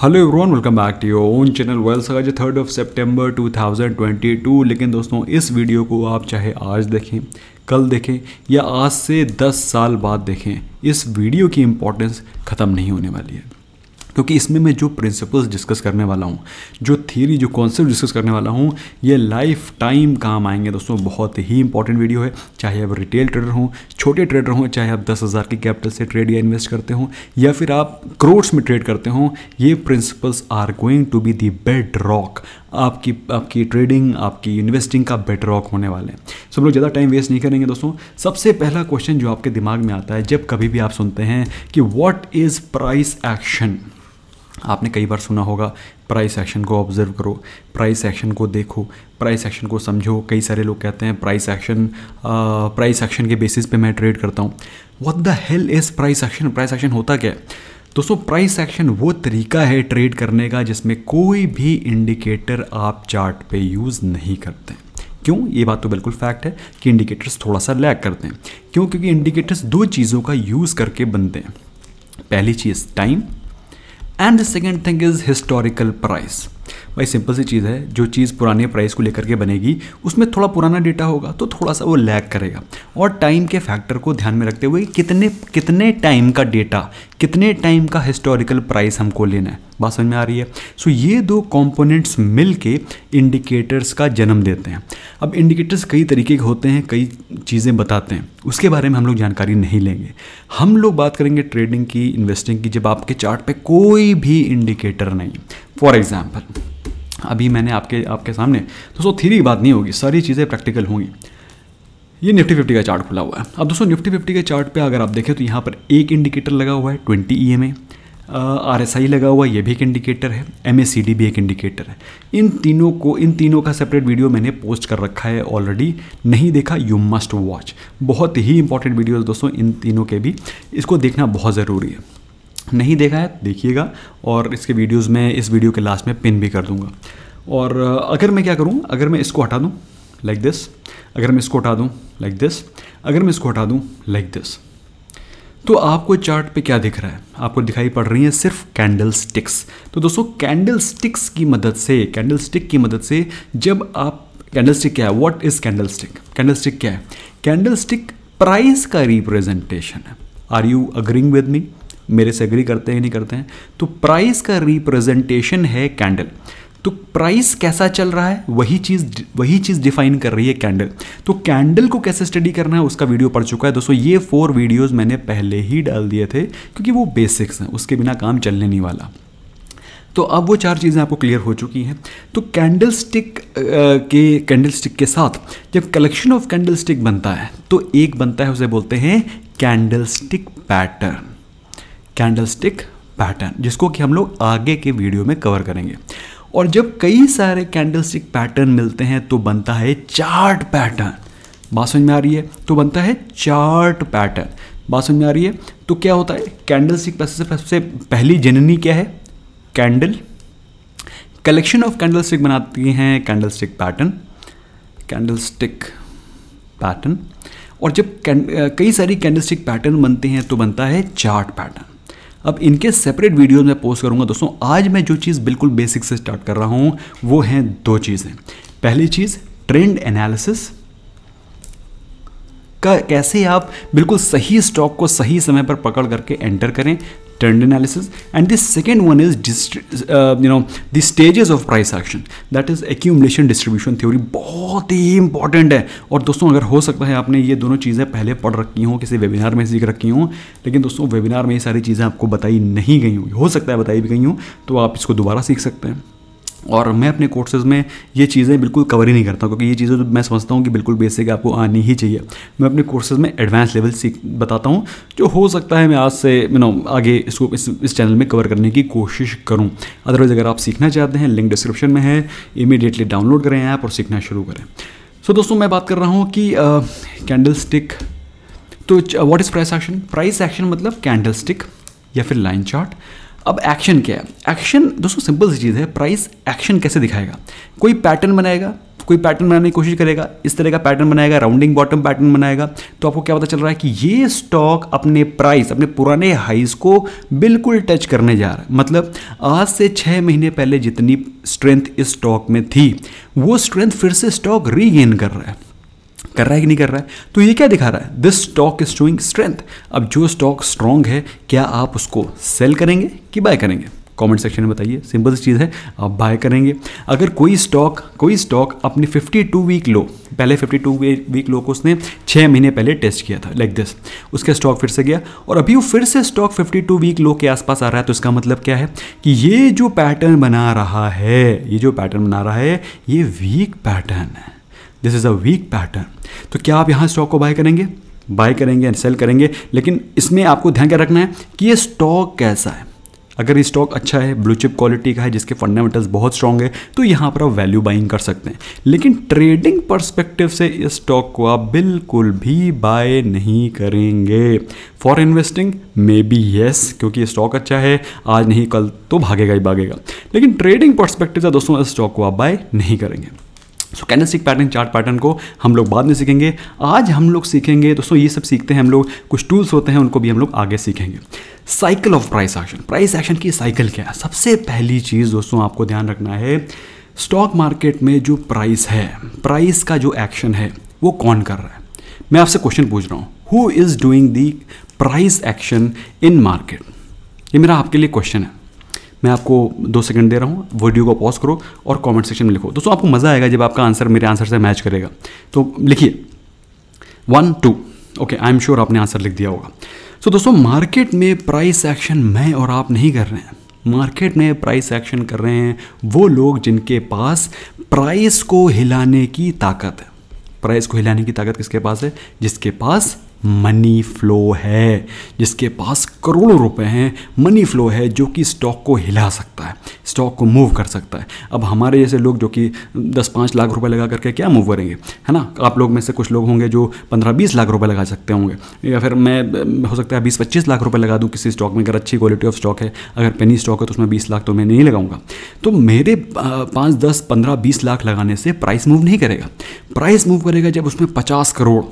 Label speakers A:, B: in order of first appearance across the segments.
A: Hello everyone welcome back to your own channel Wells आज third of सितंबर 2022 लेकिन दोस्तों इस वीडियो को आप चाहे आज देखें कल देखें या आज से 10 साल बाद देखें इस वीडियो की इम्पोर्टेंस ख़त्म नहीं होने वाली है क्योंकि इसमें मैं जो प्रिंसिपल्स डिस्कस करने वाला हूँ जो थ्योरी जो कॉन्सेप्ट डिस्कस करने वाला हूँ ये लाइफ टाइम काम आएंगे दोस्तों बहुत ही इंपॉर्टेंट वीडियो है चाहे आप रिटेल ट्रेडर हों छोटे ट्रेडर हों चाहे आप दस हज़ार की कैपिटल से ट्रेड या इन्वेस्ट करते हों या फिर आप क्रोड्स में ट्रेड करते हों ये principles are going to be the bedrock आपकी आपकी ट्रेडिंग आपकी इन्वेस्टिंग का बेड रॉक होने वाले हैं सब लोग ज़्यादा टाइम वेस्ट नहीं करेंगे दोस्तों सबसे पहला क्वेश्चन जो आपके दिमाग में आता है जब कभी भी आप सुनते हैं कि वॉट इज़ प्राइस एक्शन आपने कई बार सुना होगा प्राइस एक्शन को ऑब्जर्व करो प्राइस एक्शन को देखो प्राइस एक्शन को समझो कई सारे लोग कहते हैं प्राइस एक्शन प्राइस एक्शन के बेसिस पे मैं ट्रेड करता हूँ what the hell is price action price action होता क्या है दोस्तों प्राइस एक्शन वो तरीका है ट्रेड करने का जिसमें कोई भी इंडिकेटर आप चार्ट पे यूज़ नहीं करते क्यों ये बात तो बिल्कुल फैक्ट है कि इंडिकेटर्स थोड़ा सा लैक करते हैं क्यों क्योंकि इंडिकेटर्स दो चीज़ों का यूज़ करके बनते हैं पहली चीज़ time And the second thing is historical price. भाई सिंपल सी चीज़ है जो चीज़ पुराने प्राइस को लेकर के बनेगी उसमें थोड़ा पुराना डेटा होगा तो थोड़ा सा वो लैग करेगा और टाइम के फैक्टर को ध्यान में रखते हुए कितने कितने टाइम का डेटा कितने टाइम का हिस्टोरिकल प्राइस हमको लेना है बात समझ में आ रही है सो ये दो कंपोनेंट्स मिल के इंडिकेटर्स का जन्म देते हैं अब इंडिकेटर्स कई तरीके के होते हैं कई चीज़ें बताते हैं उसके बारे में हम लोग जानकारी नहीं लेंगे हम लोग बात करेंगे ट्रेडिंग की इन्वेस्टिंग की जब आपके चार्ट पे कोई भी इंडिकेटर नहीं फॉर एग्ज़ाम्पल अभी मैंने आपके आपके सामने दोस्तों थीरी की बात नहीं होगी सारी चीज़ें प्रैक्टिकल होंगी ये निफ्टी फिफ्टी का चार्ट खुला हुआ है अब दोस्तों निफ्टी फिफ्टी के चार्ट पे अगर आप देखें तो यहाँ पर एक इंडिकेटर लगा हुआ है twenty E M A R S I लगा हुआ ये भी एक इंडिकेटर है एम ए सी डी भी एक इंडिकेटर है इन तीनों को इन तीनों का सेपरेट वीडियो मैंने पोस्ट कर रखा है ऑलरेडी नहीं देखा यू मस्ट वॉच बहुत ही इंपॉर्टेंट वीडियोज़ दोस्तों इन तीनों के भी इसको देखना बहुत ज़रूरी है नहीं देखा है देखिएगा और इसके वीडियोस में इस वीडियो के लास्ट में पिन भी कर दूंगा और अगर मैं क्या करूँ अगर मैं इसको हटा दूँ लाइक दिस अगर मैं इसको हटा दूँ लाइक दिस अगर मैं इसको हटा दूँ लाइक दिस तो आपको चार्ट पे क्या दिख रहा है आपको दिखाई पड़ रही है सिर्फ कैंडल स्टिक्स तो दोस्तों कैंडल स्टिक्स की मदद से कैंडल स्टिक की मदद से जब आप कैंडल स्टिक क्या है what is candlestick candlestick क्या है कैंडल स्टिक प्राइस का रिप्रेजेंटेशन है are you agreeing with me मेरे से एग्री करते हैं नहीं करते हैं तो प्राइस का रिप्रेजेंटेशन है कैंडल तो प्राइस कैसा चल रहा है वही चीज़ वही चीज़ डिफाइन कर रही है कैंडल तो कैंडल को कैसे स्टडी करना है उसका वीडियो पड़ चुका है दोस्तों ये फोर वीडियोस मैंने पहले ही डाल दिए थे क्योंकि वो बेसिक्स हैं उसके बिना काम चलने नहीं वाला तो अब वो चार चीज़ें आपको क्लियर हो चुकी हैं तो कैंडल स्टिक के कैंडल स्टिक के साथ जब कलेक्शन ऑफ कैंडल स्टिक बनता है तो एक बनता है उसे बोलते हैं candlestick pattern candlestick pattern जिसको कि हम लोग आगे के वीडियो में कवर करेंगे और जब कई सारे कैंडलस्टिक पैटर्न मिलते हैं तो बनता है चार्ट पैटर्न बात समझ में आ रही है तो बनता है चार्ट पैटर्न बात समझ में आ रही है तो क्या होता है कैंडल स्टिक सबसे पहली जननी क्या है candle collection of candlestick बनाती हैं candlestick pattern candlestick pattern और जब कई सारी कैंडल स्टिक पैटर्न बनते हैं तो बनता है चार्ट पैटर्न अब इनके सेपरेट वीडियो में पोस्ट करूंगा दोस्तों आज मैं जो चीज़ बिल्कुल बेसिक से स्टार्ट कर रहा हूँ वो हैं दो चीज़ें पहली चीज़ ट्रेंड एनालिसिस का कैसे आप बिल्कुल सही स्टॉक को सही समय पर पकड़ करके एंटर करें trend analysis and the second one is uh, you know the stages of price action that is accumulation distribution theory बहुत ही इंपॉर्टेंट है और दोस्तों अगर हो सकता है आपने ये दोनों चीज़ें पहले पढ़ रखी हों किसी वेबिनार में सीख रखी हों लेकिन दोस्तों वेबिनार में ये सारी चीज़ें आपको बताई नहीं गई हों हो सकता है बताई भी गई हों तो आप इसको दोबारा सीख सकते हैं और मैं अपने कोर्सेज में ये चीज़ें बिल्कुल कवर ही नहीं करता क्योंकि ये चीज़ें तो मैं समझता हूँ कि बिल्कुल बेसिक आपको आनी ही चाहिए मैं अपने कोर्सेज में एडवांस लेवल सीख बताता हूँ जो हो सकता है मैं आज से मैं नो आगे इसको इस, इस चैनल में कवर करने की कोशिश करूँ अदरवाइज़ अगर आप सीखना चाहते हैं लिंक डिस्क्रिप्शन में है इमीडिएटली डाउनलोड करें ऐप और सीखना शुरू करें सो so, दोस्तों मैं बात कर रहा हूँ कि कैंडल स्टिक तो what is price action price action मतलब कैंडल स्टिक या फिर लाइन चार्ट अब एक्शन क्या है एक्शन दोस्तों सिंपल सी चीज़ है प्राइस एक्शन कैसे दिखाएगा कोई पैटर्न बनाएगा कोई पैटर्न बनाने की कोशिश करेगा इस तरह का पैटर्न बनाएगा राउंडिंग बॉटम पैटर्न बनाएगा तो आपको क्या पता चल रहा है कि ये स्टॉक अपने प्राइस अपने पुराने हाइज को बिल्कुल टच करने जा रहा है मतलब आज से छः महीने पहले जितनी स्ट्रेंथ इस स्टॉक में थी वो स्ट्रेंथ फिर से स्टॉक रीगेन कर रहा है कर रहा है कि नहीं कर रहा है तो ये क्या दिखा रहा है this stock is showing strength अब जो स्टॉक स्ट्रांग है क्या आप उसको सेल करेंगे कि बाय करेंगे कमेंट सेक्शन में बताइए सिंपल सी चीज़ है आप बाय करेंगे अगर कोई स्टॉक कोई स्टॉक अपने 52 वीक लो पहले 52 वीक लो को उसने छः महीने पहले टेस्ट किया था लाइक like दिस उसका स्टॉक फिर से गया और अभी वो फिर से स्टॉक 52 वीक लो के आसपास आ रहा है तो इसका मतलब क्या है कि ये जो पैटर्न बना रहा है ये जो पैटर्न बना रहा है ये वीक पैटर्न है this is a weak pattern तो क्या आप यहाँ स्टॉक को बाय करेंगे बाय करेंगे एंड सेल करेंगे लेकिन इसमें आपको ध्यान क्या रखना है कि ये स्टॉक कैसा है अगर ये स्टॉक अच्छा है ब्लू चिप क्वालिटी का है जिसके फंडामेंटल्स बहुत स्ट्रांग है तो यहाँ पर आप वैल्यू बाइंग कर सकते हैं लेकिन ट्रेडिंग परस्पेक्टिव से इस स्टॉक को आप बिल्कुल भी बाय नहीं करेंगे for investing maybe yes क्योंकि ये स्टॉक अच्छा है आज नहीं कल तो भागेगा ही भागेगा लेकिन ट्रेडिंग परस्पेक्टिव से दोस्तों इस स्टॉक को आप बाय नहीं करेंगे so candlestick pattern chart pattern को हम लोग बाद में सीखेंगे आज हम लोग सीखेंगे दोस्तों ये सब सीखते हैं हम लोग कुछ टूल्स होते हैं उनको भी हम लोग आगे सीखेंगे cycle of price action price action की साइकिल क्या है सबसे पहली चीज़ दोस्तों आपको ध्यान रखना है स्टॉक मार्केट में जो प्राइस है प्राइस का जो एक्शन है वो कौन कर रहा है मैं आपसे क्वेश्चन पूछ रहा हूँ who is doing the price action in market ये मेरा आपके लिए क्वेश्चन है मैं आपको दो सेकंड दे रहा हूँ वीडियो को पॉज करो और कमेंट सेक्शन में लिखो दोस्तों आपको मज़ा आएगा जब आपका आंसर मेरे आंसर से मैच करेगा तो लिखिए one two okay I am sure आपने आंसर लिख दिया होगा सो so, दोस्तों मार्केट में प्राइस एक्शन मैं और आप नहीं कर रहे हैं मार्केट में प्राइस एक्शन कर रहे हैं वो लोग जिनके पास प्राइस को हिलाने की ताकत है प्राइस को हिलाने की ताकत किसके पास है जिसके पास मनी फ्लो है जिसके पास करोड़ों रुपए हैं मनी फ्लो है जो कि स्टॉक को हिला सकता है स्टॉक को मूव कर सकता है अब हमारे जैसे लोग जो कि दस पाँच लाख रुपए लगा करके क्या मूव करेंगे है ना आप लोग में से कुछ लोग होंगे जो पंद्रह बीस लाख रुपए लगा सकते होंगे या फिर मैं हो सकता है बीस पच्चीस लाख रुपये लगा दूँ किसी स्टॉक में अगर अच्छी क्वालिटी ऑफ स्टॉक है अगर पेनी स्टॉक है तो उसमें बीस लाख तो मैं नहीं लगाऊंगा तो मेरे पाँच दस पंद्रह बीस लाख लगाने से प्राइस मूव नहीं करेगा प्राइस मूव करेगा जब उसमें पचास करोड़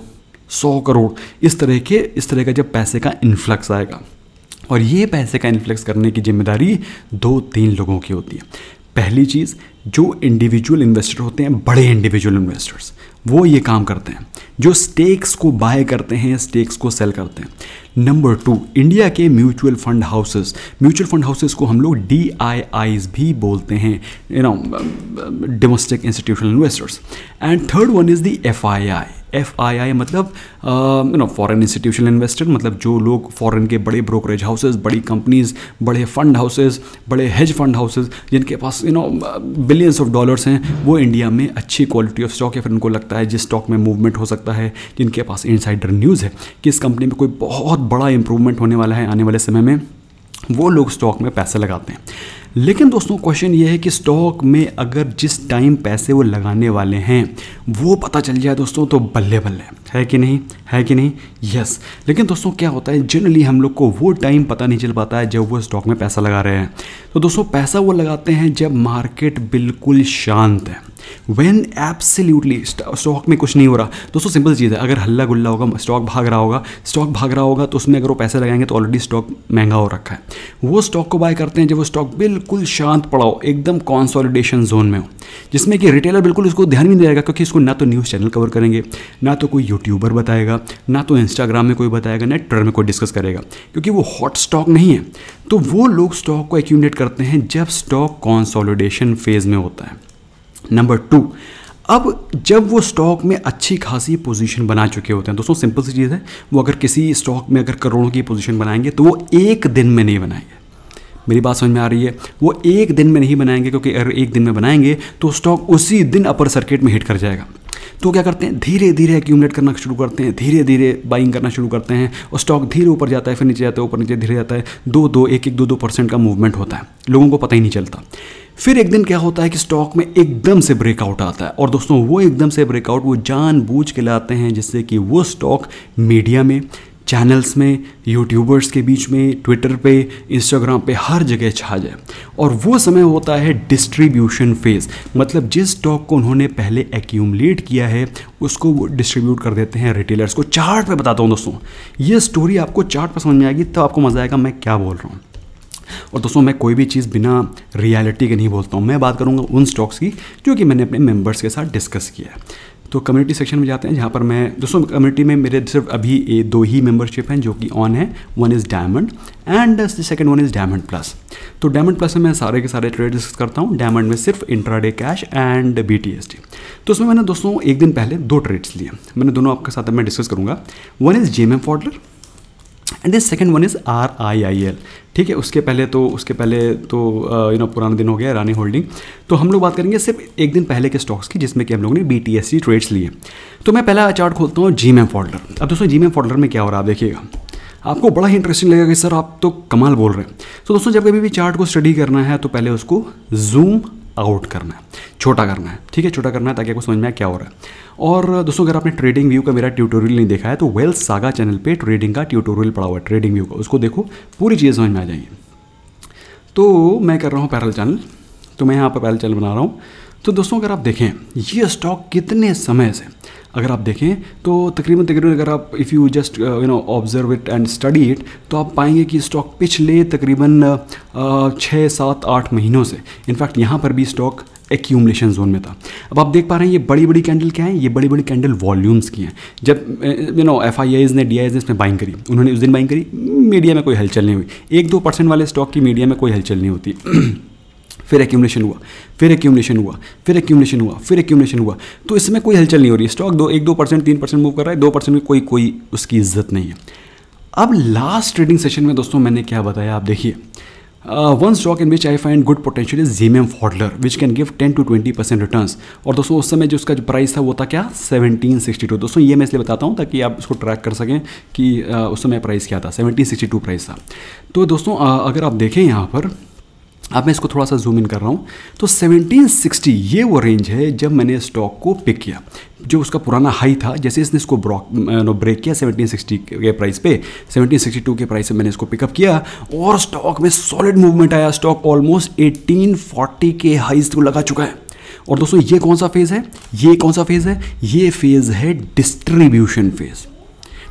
A: सौ करोड़ इस तरह के इस तरह का जब पैसे का इन्फ्लक्स आएगा और ये पैसे का इन्फ्लक्स करने की जिम्मेदारी दो तीन लोगों की होती है पहली चीज़ जो इंडिविजुअल इन्वेस्टर होते हैं बड़े इंडिविजुअल इन्वेस्टर्स वो ये काम करते हैं जो स्टेक्स को बाय करते हैं स्टेक्स को सेल करते हैं नंबर टू इंडिया के mutual fund houses mutual fund houses को हम लोग डी आई आईज भी बोलते हैं you know domestic institutional investors and third one is the F I I F I I मतलब you know foreign institutional investor मतलब जो लोग फॉरेन के बड़े ब्रोकरेज हाउसेज बड़ी कंपनीज बड़े फंड हाउसेज बड़े हेज फंड हाउसेज जिनके पास you know billions of dollars हैं वो इंडिया में अच्छी क्वालिटी ऑफ स्टॉक या फिर उनको लगता है जिस स्टॉक में मूवमेंट हो सकता है जिनके पास इनसाइडर न्यूज़ है कि इस कंपनी में कोई बहुत बड़ा इंप्रूवमेंट होने वाला है आने वाले समय में वो लोग स्टॉक में पैसे लगाते हैं लेकिन दोस्तों क्वेश्चन ये है कि स्टॉक में अगर जिस टाइम पैसे वो लगाने वाले हैं वो पता चल जाए दोस्तों तो बल्ले बल्ले है कि नहीं है कि नहीं यस लेकिन दोस्तों क्या होता है जनरली हम लोग को वो टाइम पता नहीं चल पाता है जब वो स्टॉक में पैसा लगा रहे हैं तो दोस्तों पैसा वो लगाते हैं जब मार्केट बिल्कुल शांत है वेन एब्सोल्यूटली स्टॉक में कुछ नहीं हो रहा दोस्तों सिंपल चीज़ है अगर हल्ला गुल्ला होगा स्टॉक भाग रहा होगा स्टॉक भाग रहा होगा तो उसमें अगर वो पैसे लगाएंगे तो ऑलरेडी स्टॉक महंगा हो रखा है वो स्टॉक को बाय करते हैं जब वो स्टॉक बिल्कुल शांत पड़ा हो एकदम कॉन्सॉलिडेशन जोन में हो जिसमें कि रिटेलर बिल्कुल उसको ध्यान नहीं देगा क्योंकि इसको ना तो न्यूज़ चैनल कवर करेंगे ना तो कोई यूट्यूबर बताएगा ना तो इंस्टाग्राम में कोई बताएगा ना ट्विटर में कोई डिस्कस करेगा क्योंकि वो हॉट स्टॉक नहीं है तो वो लोग स्टॉक को एक्यूमलेट करते हैं जब स्टॉक कॉन्सॉलिडेशन फेज में होता है नंबर टू अब जब वो स्टॉक में अच्छी खासी पोजीशन बना चुके होते हैं दोस्तों सिंपल सी चीज़ है वो अगर किसी स्टॉक में अगर करोड़ों की पोजीशन बनाएंगे तो वो एक दिन में नहीं बनाएंगे मेरी बात समझ में आ रही है वो एक दिन में नहीं बनाएंगे क्योंकि अगर एक दिन में बनाएंगे तो स्टॉक उसी दिन अपर सर्किट में हिट कर जाएगा तो क्या करते हैं धीरे धीरे एक्यूमलेट करना शुरू करते हैं धीरे धीरे बाइंग करना शुरू करते हैं और स्टॉक धीरे ऊपर जाता है फिर नीचे जाता है ऊपर नीचे धीरे जाता है दो दो एक एक दो दो परसेंट का मूवमेंट होता है लोगों को पता ही नहीं चलता फिर एक दिन क्या होता है कि स्टॉक में एकदम से ब्रेकआउट आता है और दोस्तों वो एकदम से ब्रेकआउट वो जानबूझ के लाते हैं जिससे कि वो स्टॉक मीडिया में चैनल्स में यूट्यूबर्स के बीच में ट्विटर पे इंस्टाग्राम पे हर जगह छा जाए और वो समय होता है डिस्ट्रीब्यूशन फेज़ मतलब जिस स्टॉक को उन्होंने पहले एक्यूमलेट किया है उसको वो डिस्ट्रीब्यूट कर देते हैं रिटेलर्स को चार्ट पे बताता हूँ दोस्तों ये स्टोरी आपको चार्ट पर समझ में आएगी तब तो आपको मज़ा आएगा मैं क्या बोल रहा हूँ और दोस्तों मैं कोई भी चीज़ बिना रियलिटी के नहीं बोलता हूँ मैं बात करूँगा उन स्टॉक्स की जो कि मैंने अपने मेम्बर्स के साथ डिस्कस किया है तो कम्युनिटी सेक्शन में जाते हैं जहाँ पर मैं दोस्तों कम्युनिटी में मेरे सिर्फ अभी ये दो ही मेंबरशिप हैं जो कि ऑन है one is diamond and second one is diamond plus तो डायमंड प्लस में मैं सारे के सारे ट्रेड डिस्कस करता हूँ डायमंड में सिर्फ इंट्राडे कैश एंड बी तो उसमें मैंने दोस्तों एक दिन पहले दो ट्रेड्स लिए मैंने दोनों आपके साथ मैं डिस्कस करूँगा one is J M and this second one is R I I L ठीक है उसके पहले तो उसके पहले तो यू नो पुराना दिन हो गया रानी होल्डिंग तो हम लोग बात करेंगे सिर्फ एक दिन पहले के स्टॉक्स की जिसमें कि हम लोग ने B T S C trades लिए तो मैं पहला चार्ट खोलता हूँ जी मैम फोल्डर अब दोस्तों जी मैम फोल्डर में क्या हो रहा है देखिएगा आपको बड़ा ही इंटरेस्टिंग लगेगा कि सर आप तो कमाल बोल रहे हैं तो दोस्तों जब कभी भी चार्ट को स्टडी करना है तो पहले उसको जूम आउट करना है छोटा करना है ठीक है छोटा करना है ताकि आपको समझ में आए क्या हो रहा है और दोस्तों अगर आपने ट्रेडिंग व्यू का मेरा ट्यूटोरियल नहीं देखा है तो वेल्थ सागा चैनल पे ट्रेडिंग का ट्यूटोरियल पड़ा हुआ है ट्रेडिंग व्यू का उसको देखो पूरी चीज़ें समझ में आ जाएंगी तो मैं कर रहा हूँ पैरल चैनल तो मैं यहाँ पर पैरल चैनल बना रहा हूँ तो दोस्तों अगर आप देखें ये स्टॉक कितने समय से अगर आप देखें तो तकरीबन तकरीबन अगर आप if you just you know observe it and study it तो आप पाएंगे कि स्टॉक पिछले तकरीबन uh, छः सात आठ महीनों से इनफैक्ट यहाँ पर भी स्टॉक एक्यूमलेशन जोन में था अब आप देख पा रहे हैं ये बड़ी बड़ी कैंडल क्या है ये बड़ी बड़ी कैंडल वॉल्यूम्स की हैं जब यू नो एफ आई ने डी आई ने इसमें बाइंग करी उन्होंने उस दिन बाइंग करी मीडिया में कोई हलचल नहीं हुई एक दो परसेंट वाले स्टॉक की मीडिया में कोई हलचल नहीं होती फिर एक्यूमलेशन हुआ फिर एक्यूमलेशन हुआ फिर एक्यूमलेशन हुआ फिर एक्यूमलेशन हुआ तो इसमें कोई हलचल नहीं हो रही स्टॉक दो एक दो परसेंट तीन परसेंट मूव कर रहा है दो परसेंट में कोई कोई उसकी इज्जत नहीं है अब लास्ट ट्रेडिंग सेशन में दोस्तों मैंने क्या बताया आप देखिए one stock in which I find good potential is M फॉडलर which can give ten to twenty percent return और दोस्तों उस समय जो उसका जो प्राइस था वो था क्या सेवनटीन सिक्सटी टू दोस्तों ये मैं इसलिए बताता हूँ ताकि आप उसको ट्रैक कर सकें कि uh, उस समय प्राइस क्या था सेवनटीन सिक्सटी टू प्राइस था तो दोस्तों uh, अगर आप देखें यहाँ पर अब मैं इसको थोड़ा सा जूम इन कर रहा हूँ तो 1760 ये वो रेंज है जब मैंने स्टॉक को पिक किया जो उसका पुराना हाई था जैसे इसने इसको ब्रॉक नो ब्रेक किया 1760 के प्राइस पे 1762 के प्राइस पे मैंने इसको पिकअप किया और स्टॉक में सॉलिड मूवमेंट आया स्टॉक ऑलमोस्ट 1840 के हाइज को लगा चुका है और दोस्तों ये कौन सा फेज़ है ये कौन सा फेज़ है ये फेज़ है डिस्ट्रीब्यूशन फेज़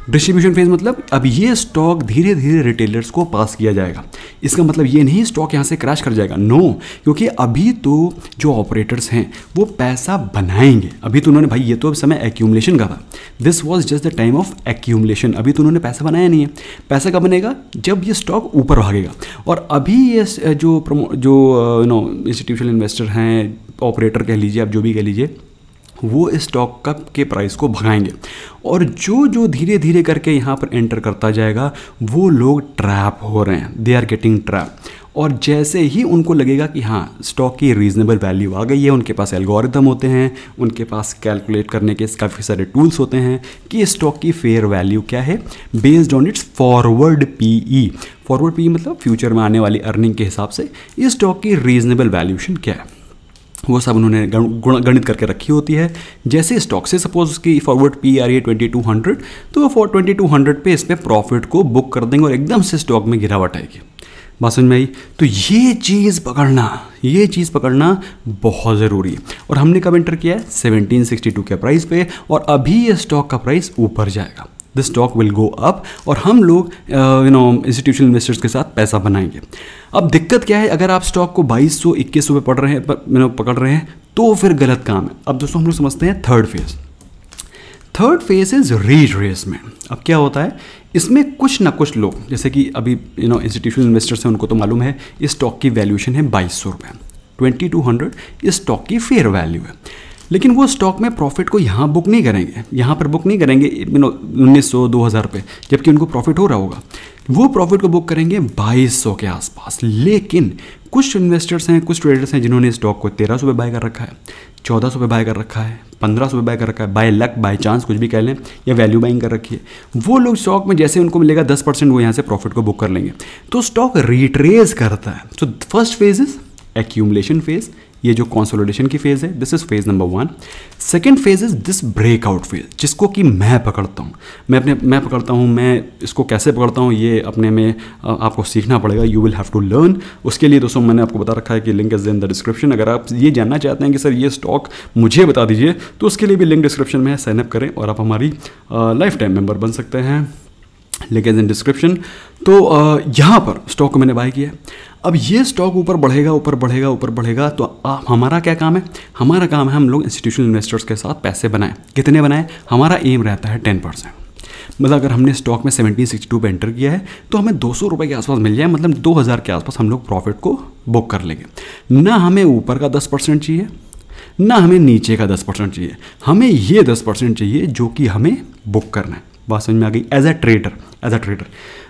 A: डिस्ट्रीब्यूशन फेज मतलब अब ये स्टॉक धीरे धीरे रिटेलर्स को पास किया जाएगा इसका मतलब ये नहीं स्टॉक यहाँ से क्रैश कर जाएगा नो क्योंकि अभी तो जो ऑपरेटर्स हैं वो पैसा बनाएंगे अभी तो उन्होंने भाई ये तो अब समय एक्यूमलेशन का था this was just the time of accumulation अभी तो उन्होंने पैसा बनाया नहीं है पैसा कब बनेगा जब ये स्टॉक ऊपर भागेगा और अभी ये जो प्रमो जो नो इंस्टीट्यूशनल इन्वेस्टर हैं ऑपरेटर कह लीजिए आप जो भी कह लीजिए वो इस स्टॉक कप के प्राइस को भगाएंगे और जो जो धीरे धीरे करके यहाँ पर एंटर करता जाएगा वो लोग ट्रैप हो रहे हैं दे आर गेटिंग ट्रैप और जैसे ही उनको लगेगा कि हाँ स्टॉक की रीज़नेबल वैल्यू आ गई है उनके पास एल्गोरिदम होते हैं उनके पास कैलकुलेट करने के काफ़ी सारे टूल्स होते हैं कि स्टॉक की फेयर वैल्यू क्या है based on its forward PE forward PE मतलब फ्यूचर में आने वाली अर्निंग के हिसाब से इस स्टॉक की रीज़नेबल वैल्यूशन क्या है वो सब उन्होंने गणित करके रखी होती है जैसे स्टॉक से सपोज उसकी फॉरवर्ड पी आ रही है ट्वेंटी टू हंड्रेड तो वो फॉर ट्वेंटी टू हंड्रेड पर इस पर प्रॉफिट को बुक कर देंगे और एकदम से स्टॉक में गिरावट आएगी बात समझ में आई तो ये चीज़ पकड़ना ये चीज़ पकड़ना बहुत ज़रूरी है और हमने कब एंटर किया है 1762 के प्राइस पे और अभी ये स्टॉक का प्राइस ऊपर जाएगा the stock will go up और हम लोग यू नो इंस्टीट्यूशनल इन्वेस्टर्स के साथ पैसा बनाएंगे अब दिक्कत क्या है अगर आप स्टॉक को बाईस सौ इक्कीस सौ पढ़ रहे हैं यू नो पकड़ रहे हैं तो फिर गलत काम है अब दोस्तों हम लोग समझते हैं third phase third phase is रेज रेस में अब क्या होता है इसमें कुछ ना कुछ लोग जैसे कि अभी यू नो इंस्टीट्यूशनल इन्वेस्टर्स हैं उनको तो मालूम है इस स्टॉक की वैल्यूएशन है बाईस सौ रुपये ट्वेंटी टू हंड्रेड इस स्टॉक की फेयर वैल्यू है लेकिन वो स्टॉक में प्रॉफिट को यहाँ बुक नहीं करेंगे यहाँ पर बुक नहीं करेंगे यू नो उन्नीस सौ दो हज़ार रुपये जबकि उनको प्रॉफिट हो रहा होगा वो प्रॉफिट को बुक करेंगे बाईस सौ के आसपास लेकिन कुछ इन्वेस्टर्स हैं कुछ ट्रेडर्स हैं जिन्होंने स्टॉक को तेरह सौ पे बाय कर रखा है चौदह सौ पे बाय कर रखा है पंद्रह सौ पे बाय कर रखा है बाय लक बाय चांस कुछ भी कह लें या वैल्यू बाइंग कर रखी है वो लोग स्टॉक में जैसे उनको मिलेगा दस परसेंट वो यहाँ से प्रॉफिट को बुक कर लेंगे तो स्टॉक रिट्रेस करता है तो first phase is accumulation phase ये जो कॉन्सोलिडेशन की फेज़ है this is phase number one second phase is this breakout phase जिसको कि मैं पकड़ता हूँ मैं अपने मैं पकड़ता हूँ मैं इसको कैसे पकड़ता हूँ ये अपने में आपको सीखना पड़ेगा you will have to learn उसके लिए दोस्तों मैंने आपको बता रखा है कि link is in the description अगर आप ये जानना चाहते हैं कि सर ये स्टॉक मुझे बता दीजिए तो उसके लिए भी लिंक डिस्क्रिप्शन में साइनअप करें और आप हमारी लाइफ टाइम मेम्बर बन सकते हैं लेकेज इन डिस्क्रिप्शन तो यहाँ पर स्टॉक को मैंने बाय किया अब ये स्टॉक ऊपर बढ़ेगा ऊपर बढ़ेगा ऊपर बढ़ेगा तो आप हमारा क्या काम है हमारा काम है हम लोग इंस्टीट्यूशनल इन्वेस्टर्स के साथ पैसे बनाएं कितने बनाएं हमारा एम रहता है टेन परसेंट मतलब अगर हमने स्टॉक में सेवेंटीन सिक्सटी टू पर एंटर किया है तो हमें दो सौ रुपये के आसपास मिल जाए मतलब दो हज़ार के आसपास हम लोग प्रॉफिट को बुक कर लेंगे ना हमें ऊपर का दस परसेंट चाहिए ना हमें नीचे का दस परसेंट चाहिए हमें ये दस परसेंट चाहिए जो कि हमें बुक करना है बात समझ में आ गई as a trader as a trader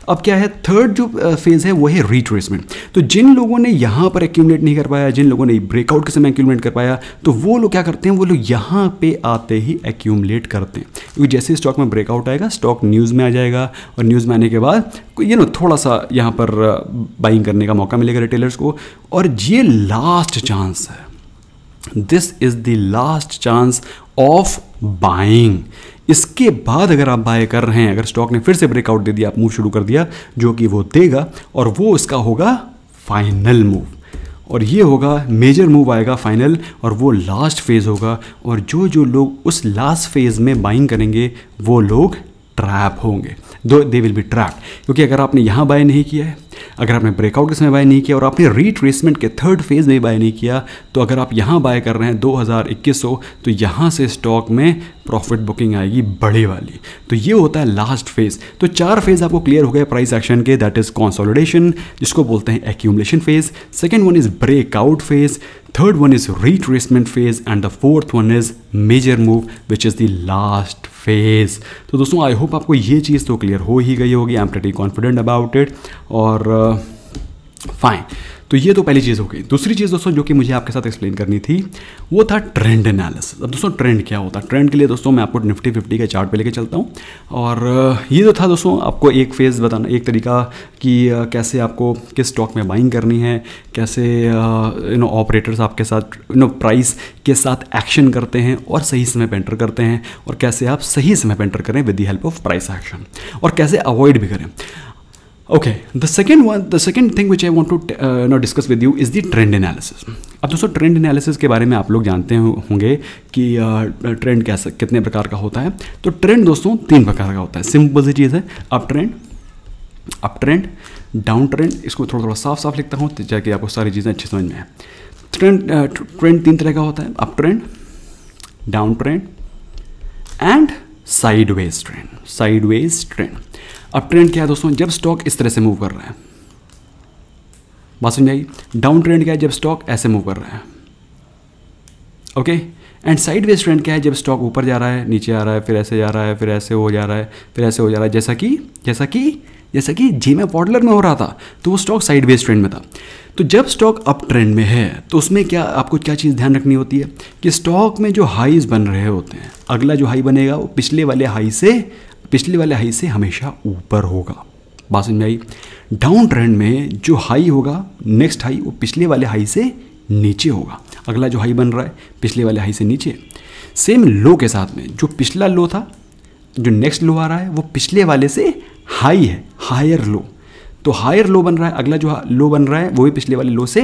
A: अब क्या है थर्ड जो फेज़ uh, है वो है रिट्रेसमेंट तो जिन लोगों ने यहाँ पर एक्यूमलेट नहीं कर पाया जिन लोगों ने ब्रेकआउट के समय एक्यूमलेट कर पाया तो वो लोग क्या करते हैं वो लोग यहाँ पे आते ही एक्यूमलेट करते हैं क्योंकि जैसे स्टॉक में ब्रेकआउट आएगा स्टॉक न्यूज़ में आ जाएगा और न्यूज़ में आने के बाद ये नो थोड़ा सा यहाँ पर बाइंग uh, करने का मौका मिलेगा रिटेलर्स को और ये लास्ट चांस है this is the last chance of buying इसके बाद अगर आप बाय कर रहे हैं अगर स्टॉक ने फिर से ब्रेकआउट दे दिया आप मूव शुरू कर दिया जो कि वो देगा और वो इसका होगा फाइनल मूव और ये होगा मेजर मूव आएगा फाइनल और वो लास्ट फेज़ होगा और जो जो लोग उस लास्ट फेज़ में बाइंग करेंगे वो लोग ट्रैप होंगे दो दे विल बी ट्रैप क्योंकि अगर आपने यहाँ बाय नहीं किया है अगर आपने ब्रेकआउट के समय बाय नहीं किया और आपने रीट्रेसमेंट के थर्ड फेज़ में बाय नहीं किया तो अगर आप यहाँ बाय कर रहे हैं दो हज़ार इक्कीस सौ तो यहाँ से स्टॉक में प्रॉफिट बुकिंग आएगी बड़ी वाली तो ये होता है लास्ट फेज तो चार फेज आपको क्लियर हो गए प्राइस एक्शन के दैट इज कॉन्सोलिडेशन जिसको बोलते हैं accumulation phase second one is breakout phase third one is retracement phase and the fourth one is major move which is the last phase तो दोस्तों आई hope आपको ये चीज़ तो क्लियर हो ही गई होगी I am pretty confident about it और फाइन uh, तो ये तो पहली चीज़ हो गई दूसरी चीज़ दोस्तों जो कि मुझे आपके साथ एक्सप्लेन करनी थी वो था ट्रेंड एनालिसिस अब दोस्तों ट्रेंड क्या होता है ट्रेंड के लिए दोस्तों मैं आपको निफ्टी फिफ्टी के चार्ट पे लेके चलता हूँ और ये जो था दोस्तों आपको एक फेज़ बताना एक तरीका कि कैसे आपको किस स्टॉक में बाइंग करनी है कैसे यू नो ऑपरेटर्स आपके साथ यू नो प्राइस के साथ एक्शन करते हैं और सही समय पर एंटर करते हैं और कैसे आप सही समय पर एंटर करें with the help of price action और कैसे अवॉइड भी करें okay the second one the second thing which i want to uh, now discuss with you is the trend analysis अब दोस्तों ट्रेंड एनालिसिस के बारे में आप लोग जानते होंगे कि ट्रेंड uh, uh कितने प्रकार का होता है तो ट्रेंड दोस्तों तीन प्रकार का होता है सिंपल सी चीज़ है uptrend uptrend downtrend इसको थोड़ा थोड़ा साफ साफ लिखता हूँ ताकि आपको सारी चीज़ें अच्छी समझ में आए ट्रेंड ट्रेंड uh, तीन तरह का होता है uptrend downtrend and sideways trend sideways trend अब ट्रेंड क्या है दोस्तों जब स्टॉक इस तरह से मूव कर रहा है बात समझ आई डाउन ट्रेंड क्या है जब स्टॉक ऐसे मूव कर रहा है ओके एंड साइडवेज ट्रेंड क्या है जब स्टॉक ऊपर जा रहा है नीचे आ रहा है फिर ऐसे जा रहा है फिर ऐसे हो जा रहा है फिर ऐसे हो जा रहा है जैसा कि जैसा कि जैसा कि में पॉडलर में हो रहा था तो वो स्टॉक साइडवेज ट्रेंड में था तो जब स्टॉक अप ट्रेंड में है तो उसमें क्या आपको क्या चीज़ ध्यान रखनी होती है कि स्टॉक में जो हाईज बन रहे होते हैं अगला जो हाई बनेगा वो पिछले वाले हाई से पिछले वाले हाई से हमेशा ऊपर होगा बात समझ आई डाउन ट्रेंड में जो हाई होगा नेक्स्ट हाई वो पिछले वाले हाई से नीचे होगा अगला जो हाई बन रहा है पिछले वाले हाई से नीचे सेम लो के साथ में जो पिछला लो था जो नेक्स्ट लो आ रहा है वो पिछले वाले से हाई है हायर लो तो हायर लो बन रहा है अगला जो लो बन रहा है वो भी पिछले वाले लो से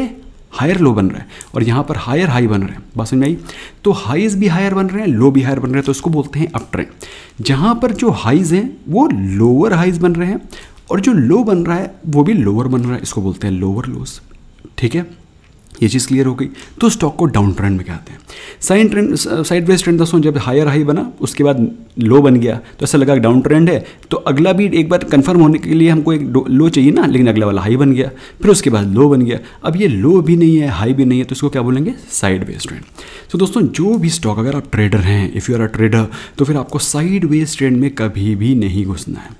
A: हायर लो बन रहा है और यहाँ पर हायर हाई बन रहे हैं बात समझ में आई तो हाइज भी हायर बन रहे हैं लो भी हायर बन रहे हैं तो उसको बोलते हैं अप ट्रेंड जहाँ पर जो हाइज हैं वो लोअर हाइज बन रहे हैं और जो लो बन रहा है वो भी लोअर बन रहा है इसको बोलते हैं लोअर लोस ठीक है ये चीज़ क्लियर हो गई तो स्टॉक को डाउन ट्रेंड में कहते हैं side trend sideways trend दोस्तों जब हायर हाई बना उसके बाद लो बन गया तो ऐसा लगा डाउन ट्रेंड है तो अगला भी एक बार कंफर्म होने के लिए हमको एक लो चाहिए ना लेकिन अगला वाला हाई बन गया फिर उसके बाद लो बन गया अब ये लो भी नहीं है हाई भी नहीं है तो इसको क्या बोलेंगे साइड वेज ट्रेंड तो दोस्तों जो भी स्टॉक अगर आप ट्रेडर हैं if you are a trader तो फिर आपको साइड वेज ट्रेंड में कभी भी नहीं घुसना है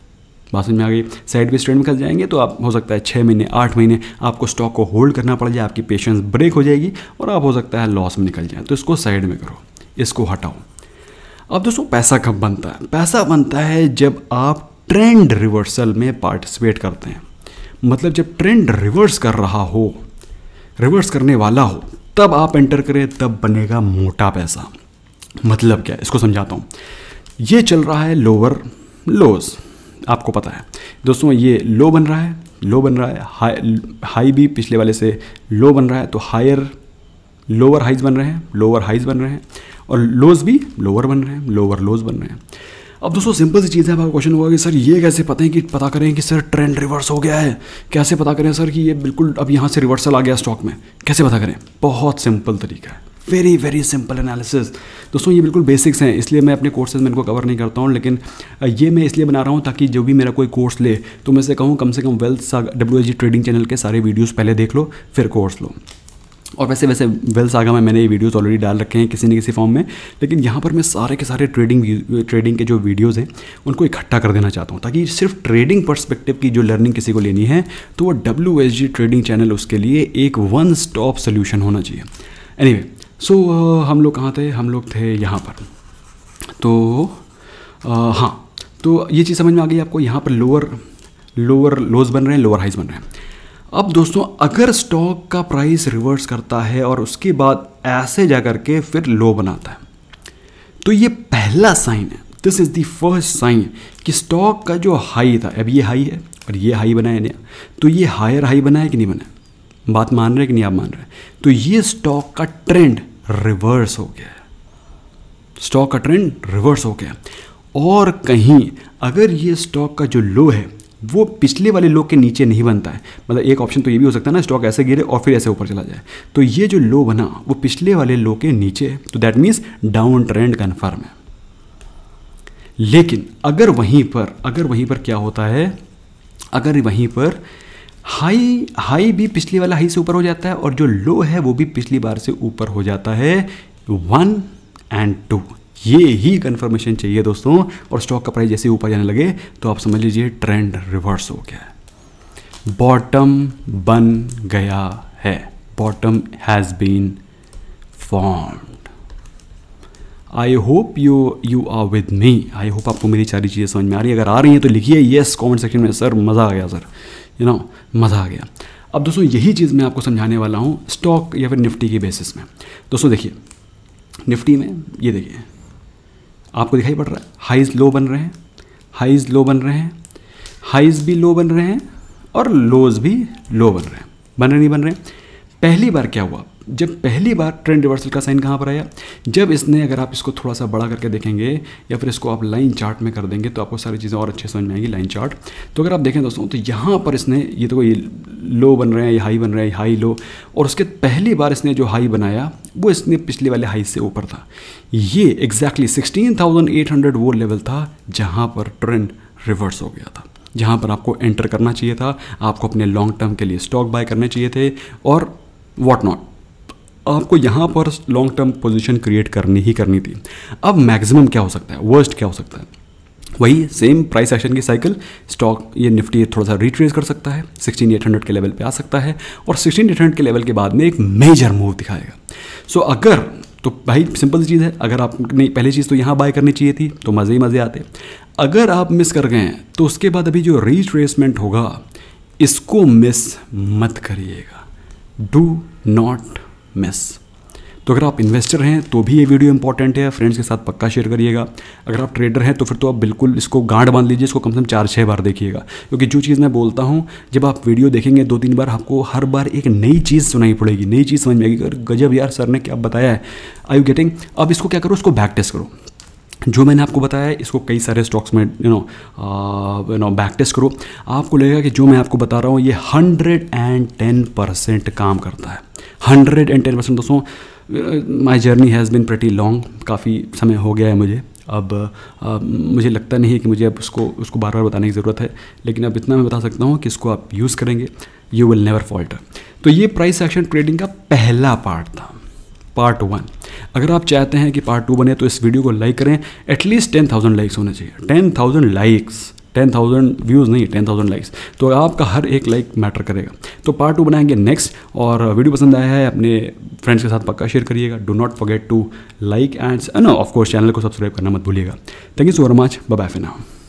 A: बात समझ में आ गई साइड भी ट्रेंड में खस जाएंगे तो आप हो सकता है छः महीने आठ महीने आपको स्टॉक को होल्ड करना पड़ जाए आपकी पेशेंस ब्रेक हो जाएगी और आप हो सकता है लॉस में निकल जाए तो इसको साइड में करो इसको हटाओ अब दोस्तों पैसा कब बनता है पैसा बनता है जब आप ट्रेंड रिवर्सल में पार्टिसिपेट करते हैं मतलब जब ट्रेंड रिवर्स कर रहा हो रिवर्स करने वाला हो तब आप एंटर करें तब बनेगा मोटा पैसा मतलब क्या इसको समझाता हूँ ये चल रहा है लोअर लोज आपको पता है दोस्तों ये लो बन रहा है लो बन रहा है हाई हाई भी पिछले वाले से लो बन रहा है तो हायर लोअर हाइज बन रहे हैं लोअर हाइज बन रहे हैं और लोज भी लोअर बन रहे हैं लोअर लोज बन रहे हैं अब दोस्तों सिंपल सी चीज़ है आपका क्वेश्चन होगा कि सर ये कैसे पता है कि पता करें कि सर ट्रेंड रिवर्स हो गया है कैसे पता करें सर कि ये बिल्कुल अब यहाँ से रिवर्सल आ गया स्टॉक में कैसे पता करें बहुत सिंपल तरीका है वेरी वेरी सिंपल एनालिसिस दोस्तों ये बिल्कुल बेसिक्स हैं इसलिए मैं अपने कोर्सेज में इनको कवर नहीं करता हूँ लेकिन ये मैं इसलिए बना रहा हूँ ताकि जो भी मेरा कोई कोर्स ले तो मैं से कहूँ कम से कम wealth W H trading channel के सारे वीडियोज़ पहले देख लो फिर कोर्स लो और वैसे वैसे वेल्स आगा में मैंने ये वीडियोस ऑलरेडी डाल रखे हैं किसी न किसी फॉर्म में लेकिन यहाँ पर मैं सारे के सारे ट्रेडिंग ट्रेडिंग के जो वीडियोस हैं उनको इकट्ठा कर देना चाहता हूँ ताकि सिर्फ ट्रेडिंग पर्सपेक्टिव की जो लर्निंग किसी को लेनी है तो वो डब्ल्यू ट्रेडिंग चैनल उसके लिए एक वन स्टॉप सोल्यूशन होना चाहिए any anyway, so so, uh, हम लोग कहाँ थे हम लोग थे यहाँ पर तो uh, हाँ तो ये चीज़ समझ में आ गई आपको यहाँ पर लोअर लोअर लोज बन रहे हैं लोअर हाइज बन रहे हैं अब दोस्तों अगर स्टॉक का प्राइस रिवर्स करता है और उसके बाद ऐसे जा कर के फिर लो बनाता है तो ये पहला साइन है this is the first sign कि स्टॉक का जो हाई था अब ये हाई है और ये हाई बना है तो ये हायर हाई बना है कि नहीं बना है बात मान रहे कि नहीं आप मान रहे तो ये स्टॉक का ट्रेंड रिवर्स हो गया स्टॉक का ट्रेंड रिवर्स हो गया और कहीं अगर ये स्टॉक का जो लो है वो पिछले वाले लो के नीचे नहीं बनता है मतलब एक ऑप्शन तो ये भी हो सकता है ना स्टॉक ऐसे गिरे और फिर ऐसे ऊपर चला जाए तो ये जो लो बना वो पिछले वाले लो के नीचे है तो that means downtrend confirm है लेकिन अगर वहीं पर अगर वहीं पर क्या होता है अगर वहीं पर हाई हाई भी पिछली वाला हाई से ऊपर हो जाता है और जो लो है वो भी पिछली बार से ऊपर हो जाता है वन एंड टू ये ही कन्फर्मेशन चाहिए दोस्तों और स्टॉक का प्राइस जैसे ऊपर जाने लगे तो आप समझ लीजिए ट्रेंड रिवर्स हो गया है बॉटम बन गया है bottom has been formed I hope you you are with me I hope आपको मेरी सारी चीज़ें समझ में आ रही है अगर आ रही हैं तो लिखिए येस कॉमेंट सेक्शन में सर मज़ा आ गया सर यू नो मज़ा आ गया अब दोस्तों यही चीज़ मैं आपको समझाने वाला हूँ स्टॉक या फिर निफ्टी के बेसिस में दोस्तों देखिए निफ्टी में ये देखिए आपको दिखाई पड़ रहा है हाइज लो बन रहे हैं हाइज लो बन रहे हैं हाइज भी लो बन रहे हैं और लोज भी लो बन रहे हैं बन रहे नहीं बन रहे पहली बार क्या हुआ जब पहली बार ट्रेंड रिवर्सल का साइन कहाँ पर आया जब इसने अगर आप इसको थोड़ा सा बड़ा करके देखेंगे या फिर इसको आप लाइन चार्ट में कर देंगे तो आपको सारी चीज़ें और अच्छे समझ में आएंगी लाइन चार्ट तो अगर आप देखें दोस्तों तो यहाँ पर इसने ये तो कोई लो बन रहे हैं या हाई बन रहे हैं हाई लो और उसके पहली बार इसने जो हाई बनाया वो इसने पिछले वाले हाई से ऊपर था ये exactly sixteen thousand eight hundred वो लेवल था जहाँ पर ट्रेंड रिवर्स हो गया था जहाँ पर आपको एंटर करना चाहिए था आपको अपने लॉन्ग टर्म के लिए स्टॉक बाय करने चाहिए थे और वॉट नॉट आपको यहाँ पर लॉन्ग टर्म पोजिशन क्रिएट करनी ही करनी थी अब मैक्सिमम क्या हो सकता है वर्स्ट क्या हो सकता है वही सेम प्राइस एक्शन की साइकिल स्टॉक ये निफ्टी थोड़ा सा रिट्रेस कर सकता है 16800 के लेवल पे आ सकता है और 16800 के लेवल के बाद में एक मेजर मूव दिखाएगा सो so, अगर तो भाई सिंपल चीज़ है अगर आपने पहली चीज़ तो यहाँ बाय करनी चाहिए थी तो मज़े ही मज़े आते अगर आप मिस कर गए तो उसके बाद अभी जो रिट्रेसमेंट होगा इसको मिस मत करिएगा डू नॉट मेस तो अगर आप इन्वेस्टर हैं तो भी ये वीडियो इंपॉर्टेंट है फ्रेंड्स के साथ पक्का शेयर करिएगा अगर आप ट्रेडर हैं तो फिर तो आप बिल्कुल इसको गांठ बांध लीजिए इसको कम से कम चार छः बार देखिएगा क्योंकि जो चीज़ मैं बोलता हूँ जब आप वीडियो देखेंगे दो तीन बार आपको हर बार एक नई चीज़ सुनाई पड़ेगी नई चीज़ समझ में आएगी अगर गजब यार सर ने क्या बताया है आई यू गेटिंग अब इसको क्या करो इसको बैक टेस्ट करो जो मैंने आपको बताया है इसको कई सारे स्टॉक्स में you know you know backtest करो आपको लगेगा कि जो मैं आपको बता रहा हूँ ये हंड्रेड एंड टेन परसेंट काम करता है हंड्रेड एंड टेन परसेंट दोस्तों my journey has been pretty long काफ़ी समय हो गया है मुझे अब uh, मुझे लगता नहीं है कि मुझे अब उसको उसको बार बार बताने की ज़रूरत है लेकिन अब इतना मैं बता सकता हूँ कि इसको आप यूज़ करेंगे यू विल नेवर फॉल्टर तो ये प्राइस एक्शन ट्रेडिंग का पहला पार्ट था पार्ट वन अगर आप चाहते हैं कि पार्ट टू बने तो इस वीडियो को लाइक करें एटलीस्ट टेन थाउजेंड लाइक्स होने चाहिए ten thousand likes ten thousand views नहीं टेन थाउजेंड लाइक्स तो आपका हर एक लाइक मैटर करेगा तो पार्ट टू बनाएंगे नेक्स्ट और वीडियो पसंद आया है अपने फ्रेंड्स के साथ पक्का शेयर करिएगा do not forget to like and no of course channel को सब्सक्राइब करना मत भूलिएगा thank you so very much bye bye फिर नाउ